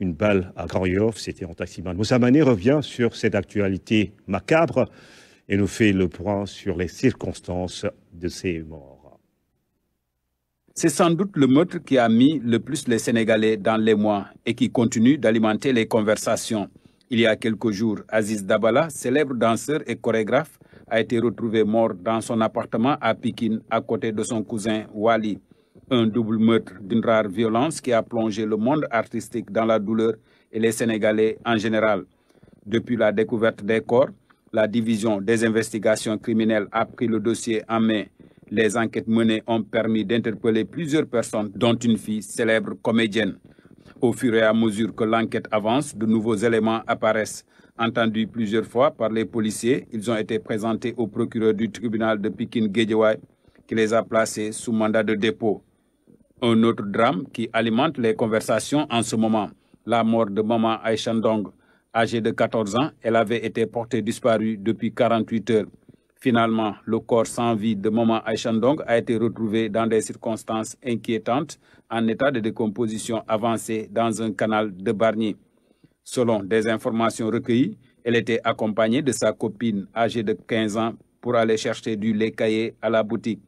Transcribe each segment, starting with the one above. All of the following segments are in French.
une balle à Grand c'était en taximan. Moussa Mané revient sur cette actualité macabre et nous fait le point sur les circonstances de ces morts. C'est sans doute le meurtre qui a mis le plus les Sénégalais dans les mois et qui continue d'alimenter les conversations. Il y a quelques jours, Aziz Dabala, célèbre danseur et chorégraphe, a été retrouvé mort dans son appartement à Pékin à côté de son cousin Wali. Un double meurtre d'une rare violence qui a plongé le monde artistique dans la douleur et les Sénégalais en général. Depuis la découverte des corps, la division des investigations criminelles a pris le dossier en main. Les enquêtes menées ont permis d'interpeller plusieurs personnes, dont une fille célèbre comédienne. Au fur et à mesure que l'enquête avance, de nouveaux éléments apparaissent. Entendus plusieurs fois par les policiers, ils ont été présentés au procureur du tribunal de Pékin Guédiouaï, qui les a placés sous mandat de dépôt. Un autre drame qui alimente les conversations en ce moment, la mort de maman Aishandong, Âgée de 14 ans, elle avait été portée disparue depuis 48 heures. Finalement, le corps sans vie de maman Aishandong a été retrouvé dans des circonstances inquiétantes, en état de décomposition avancée dans un canal de Barnier. Selon des informations recueillies, elle était accompagnée de sa copine âgée de 15 ans pour aller chercher du lait caillé à la boutique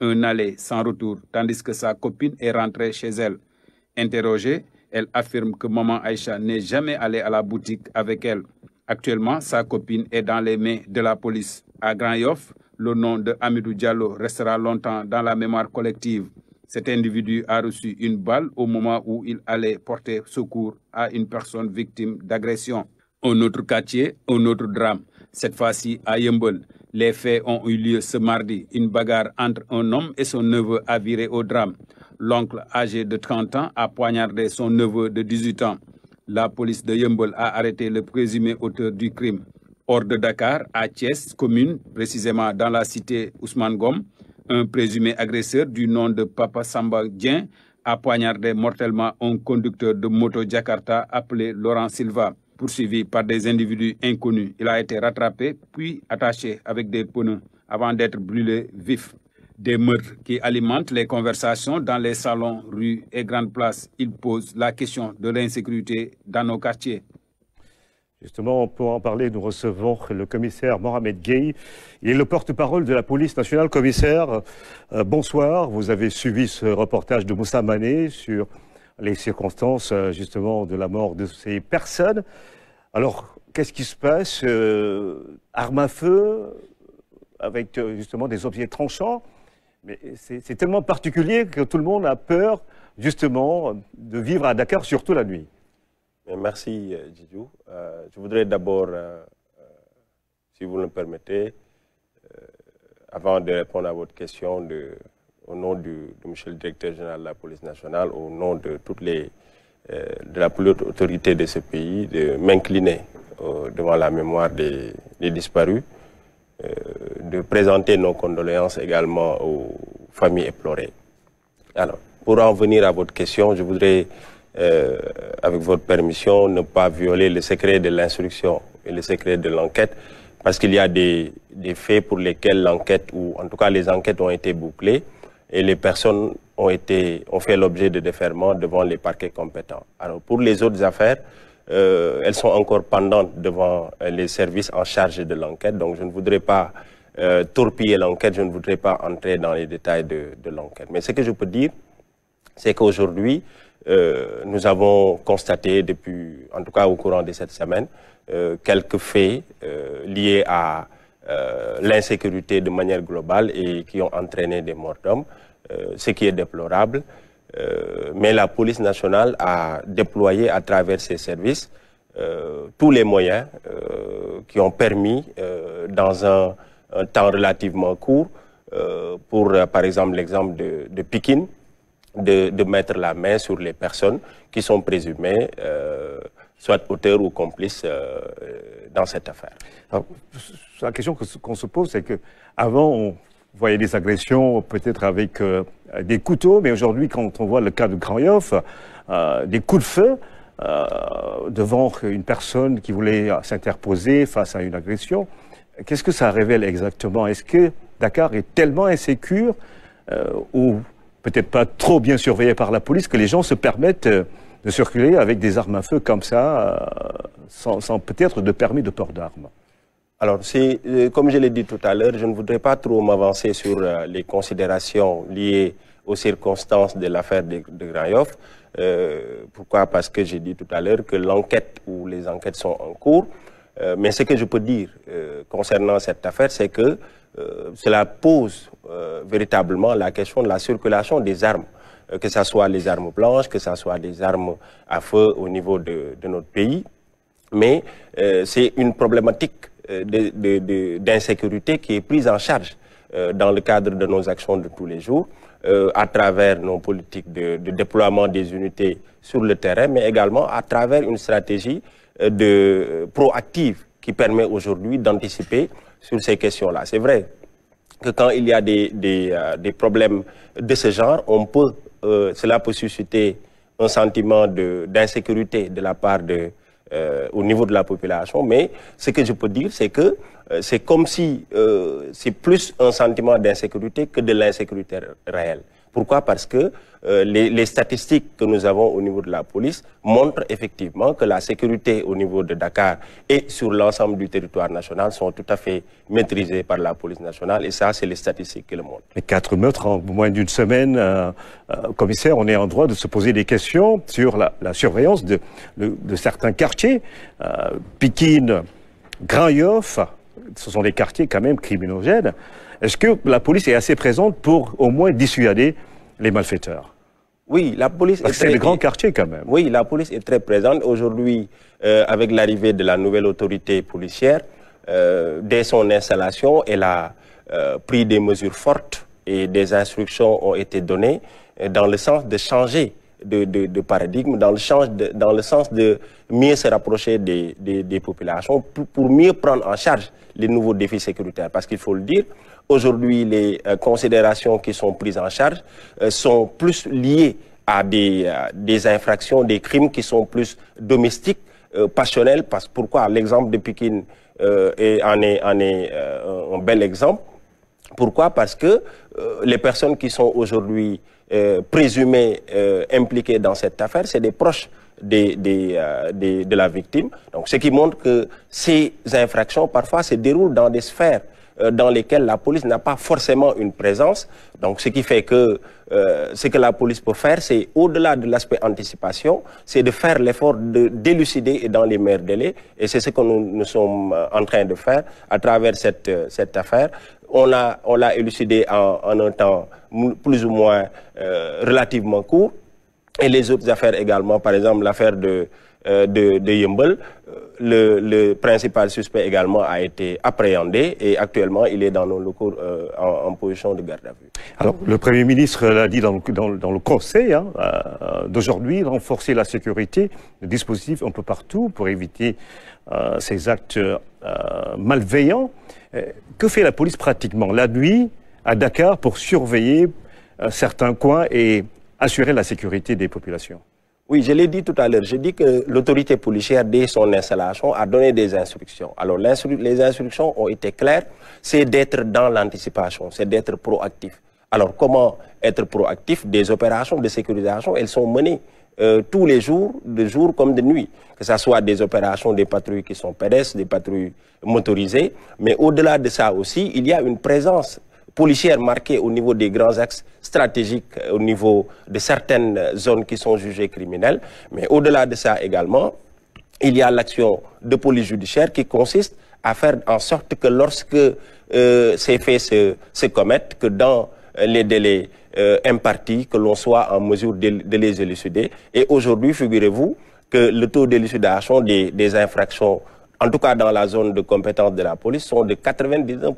un aller sans retour, tandis que sa copine est rentrée chez elle. Interrogée, elle affirme que maman Aïcha n'est jamais allée à la boutique avec elle. Actuellement, sa copine est dans les mains de la police. À Grand Yoff, le nom de Amidou Diallo restera longtemps dans la mémoire collective. Cet individu a reçu une balle au moment où il allait porter secours à une personne victime d'agression. Un autre quartier, un autre drame, cette fois-ci à Yembol. Les faits ont eu lieu ce mardi. Une bagarre entre un homme et son neveu a viré au drame. L'oncle âgé de 30 ans a poignardé son neveu de 18 ans. La police de Yumbel a arrêté le présumé auteur du crime. Hors de Dakar, à Thiès, commune, précisément dans la cité Ousmane Gom, un présumé agresseur du nom de Papa Samba Dien a poignardé mortellement un conducteur de moto Jakarta appelé Laurent Silva poursuivi par des individus inconnus. Il a été rattrapé puis attaché avec des pneus avant d'être brûlé vif. Des meurtres qui alimentent les conversations dans les salons, rues et grandes places. Il pose la question de l'insécurité dans nos quartiers. Justement, pour en parler, nous recevons le commissaire Mohamed Gay. Il est le porte-parole de la police nationale. Commissaire, euh, bonsoir. Vous avez suivi ce reportage de Moussa Mané sur les circonstances euh, justement de la mort de ces personnes. Alors, qu'est-ce qui se passe euh, Arme à feu avec euh, justement des objets tranchants. Mais c'est tellement particulier que tout le monde a peur justement de vivre à Dakar, surtout la nuit. Merci, Djidjou. je voudrais d'abord, si vous le permettez, avant de répondre à votre question, de au nom du, de M. le directeur général de la police nationale, au nom de toutes les euh, de la plus autorité de ce pays, de m'incliner euh, devant la mémoire des, disparus, euh, de présenter nos condoléances également aux familles éplorées. Alors, pour en venir à votre question, je voudrais, avec votre permission, ne pas violer le secret de l'instruction et le secret de l'enquête, parce qu'il y a des, des, faits pour lesquels l'enquête, ou en tout cas les enquêtes ont été bouclées, et les personnes ont, été, ont fait l'objet de déferments devant les parquets compétents. Alors pour les autres affaires, euh, elles sont encore pendantes devant euh, les services en charge de l'enquête, donc je ne voudrais pas euh, torpiller l'enquête, je ne voudrais pas entrer dans les détails de, l'enquête. Mais ce que je peux dire, c'est qu'aujourd'hui, euh, nous avons constaté depuis, en tout cas au courant de cette semaine, quelques faits liés à euh, l'insécurité de manière globale et qui ont entraîné des morts d'hommes, euh, ce qui est déplorable. Euh, mais la police nationale a déployé à travers ses services tous les moyens qui ont permis, dans un, temps relativement court, pour par exemple l'exemple de, de Pékin, de, mettre la main sur les personnes qui sont présumées soit auteur ou complice euh, dans cette affaire. la question qu'on se pose, c'est que avant on voyait des agressions peut-être avec euh, des couteaux, mais aujourd'hui, quand on voit le cas de grand euh, des coups de feu devant une personne qui voulait s'interposer face à une agression, qu'est-ce que ça révèle exactement Est-ce que Dakar est tellement insécure ou peut-être pas trop bien surveillé par la police que les gens se permettent de circuler avec des armes à feu comme ça, euh, sans, peut-être de permis de port d'armes alors, c'est euh, comme je l'ai dit tout à l'heure, je ne voudrais pas trop m'avancer sur euh, les considérations liées aux circonstances de l'affaire de, de Grayoff. pourquoi Parce que j'ai dit tout à l'heure que l'enquête ou les enquêtes sont en cours. mais ce que je peux dire concernant cette affaire, c'est que cela pose véritablement la question de la circulation des armes. Euh, que ce soit les armes blanches, que ce soit les armes à feu au niveau de, notre pays. Mais euh, c'est une problématique euh, d'insécurité qui est prise en charge dans le cadre de nos actions de tous les jours, à travers nos politiques de, déploiement des unités sur le terrain, mais également à travers une stratégie de, proactive qui permet aujourd'hui d'anticiper sur ces questions-là. C'est vrai, que quand il y a des, problèmes de ce genre, on peut euh, cela peut susciter un sentiment d'insécurité de, la part de, euh, au niveau de la population. Mais ce que je peux dire, c'est que euh, c'est comme si c'est plus un sentiment d'insécurité que de l'insécurité réelle. Pourquoi Parce que euh, les, statistiques que nous avons au niveau de la police montrent effectivement que la sécurité au niveau de Dakar et sur l'ensemble du territoire national sont tout à fait maîtrisées par la police nationale et ça, c'est les statistiques qui le montrent. Les quatre meurtres en moins d'une semaine, euh, euh, commissaire, on est en droit de se poser des questions sur la, surveillance de, certains quartiers. Pikine, Grand ce sont des quartiers quand même criminogènes. Est-ce que la police est assez présente pour au moins dissuader les malfaiteurs Oui, la police est très... C'est quand même. Oui, la police est très présente. Aujourd'hui, euh, avec l'arrivée de la nouvelle autorité policière, euh, dès son installation, elle a euh, pris des mesures fortes et des instructions ont été données dans le sens de changer de, paradigme dans le, change de, dans le sens de mieux se rapprocher des, des, populations pour, mieux prendre en charge les nouveaux défis sécuritaires. Parce qu'il faut le dire, aujourd'hui, les euh, considérations qui sont prises en charge euh, sont plus liées à des, euh, des infractions, des crimes qui sont plus domestiques, passionnels. Parce, pourquoi l'exemple de Pékin est, en est un bel exemple Pourquoi Parce que les personnes qui sont aujourd'hui euh, présumés euh, impliqués dans cette affaire, c'est des proches euh, des, de la victime. Donc, ce qui montre que ces infractions, parfois, se déroulent dans des sphères dans lesquelles la police n'a pas forcément une présence. Donc, ce qui fait que ce que la police peut faire, c'est au-delà de l'aspect anticipation, c'est de faire l'effort de d'élucider et dans les meilleurs délais. Et c'est ce que nous, nous, sommes en train de faire à travers cette, cette affaire on l'a on élucidé en, un temps plus ou moins euh, relativement court. Et les autres affaires également, par exemple l'affaire de, euh, euh le, principal suspect également a été appréhendé et actuellement il est dans nos locaux euh, en, position de garde à vue. Alors le Premier ministre l'a dit dans le, conseil hein, d'aujourd'hui, renforcer la sécurité, le dispositif un peu partout pour éviter ces actes malveillants. Euh, que fait la police pratiquement la nuit à Dakar pour surveiller euh, certains coins et assurer la sécurité des populations oui, je l'ai dit tout à l'heure. J'ai dit que l'autorité policière, dès son installation, a donné des instructions. Alors, les instructions ont été claires. C'est d'être dans l'anticipation, c'est d'être proactif. Alors, comment être proactif Des opérations de sécurisation, elles sont menées euh, tous les jours, de jour comme de nuit, que ce soit des opérations des patrouilles qui sont pédestres, des patrouilles motorisées, mais au-delà de ça aussi, il y a une présence policière marquée au niveau des grands axes stratégiques, euh, au niveau de certaines euh, zones qui sont jugées criminelles, mais au-delà de ça également, il y a l'action de police judiciaire qui consiste à faire en sorte que lorsque ces faits se commettent, que dans les délais euh, impartis, que l'on soit en mesure de, les élucider. Et aujourd'hui, figurez-vous que le taux d'élucidation des, des infractions, en tout cas dans la zone de compétence de la police, sont de 91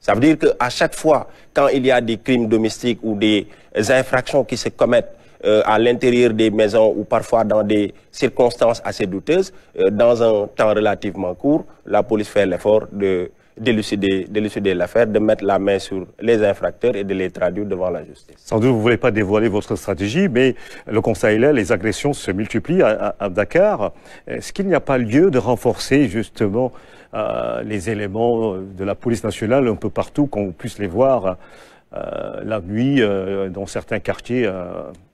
Ça veut dire qu'à chaque fois, quand il y a des crimes domestiques ou des infractions qui se commettent euh, à l'intérieur des maisons ou parfois dans des circonstances assez douteuses, euh, dans un temps relativement court, la police fait l'effort de d'élucider, l'affaire, de mettre la main sur les infracteurs et de les traduire devant la justice. Sans doute, vous ne voulez pas dévoiler votre stratégie, mais le Conseil est là, les agressions se multiplient à, Dakar. Est-ce qu'il n'y a pas lieu de renforcer justement euh, les éléments de la police nationale un peu partout, qu'on puisse les voir euh, la nuit euh, dans certains quartiers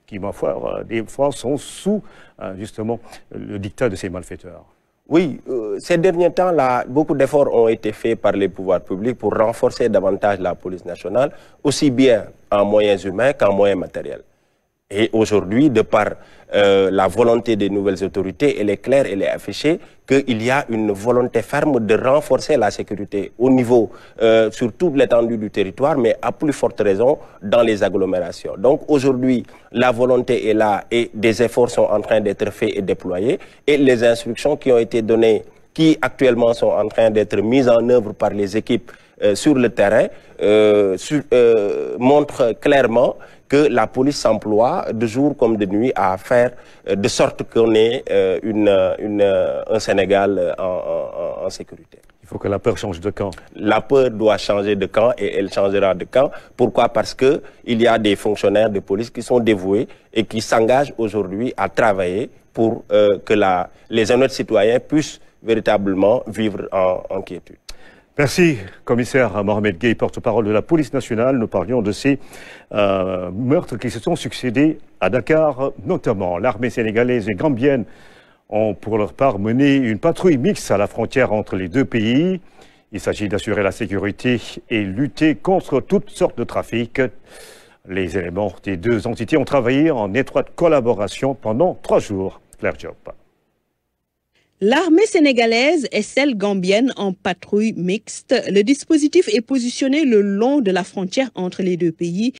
qui, ma foi, des fois sont sous justement le dictat de ces malfaiteurs oui, euh, ces derniers temps-là, beaucoup d'efforts ont été faits par les pouvoirs publics pour renforcer davantage la police nationale, aussi bien en moyens humains qu'en moyens matériels. Et aujourd'hui, de par euh, la volonté des nouvelles autorités, elle est claire, elle est affichée, qu'il y a une volonté ferme de renforcer la sécurité au niveau, euh, sur toute l'étendue du territoire, mais à plus forte raison dans les agglomérations. Donc aujourd'hui, la volonté est là et des efforts sont en train d'être faits et déployés. Et les instructions qui ont été données qui actuellement sont en train d'être mises en œuvre par les équipes euh, sur le terrain euh, euh, montrent clairement que la police s'emploie de jour comme de nuit à faire euh, de sorte qu'on ait une, une, un Sénégal en, sécurité. Il faut que la peur change de camp. La peur doit changer de camp et elle changera de camp. Pourquoi Parce que il y a des fonctionnaires de police qui sont dévoués et qui s'engagent aujourd'hui à travailler pour euh, que la, les autres citoyens puissent véritablement vivre en, inquiétude. Merci, commissaire Mohamed Gay, porte-parole de la police nationale. Nous parlions de ces euh, meurtres qui se sont succédés à Dakar, notamment. L'armée sénégalaise et gambienne ont, pour leur part, mené une patrouille mixte à la frontière entre les deux pays. Il s'agit d'assurer la sécurité et lutter contre toutes sortes de trafics. Les éléments des deux entités ont travaillé en étroite collaboration pendant trois jours. Claire Diop. L'armée sénégalaise et celle gambienne en patrouille mixte, le dispositif est positionné le long de la frontière entre les deux pays.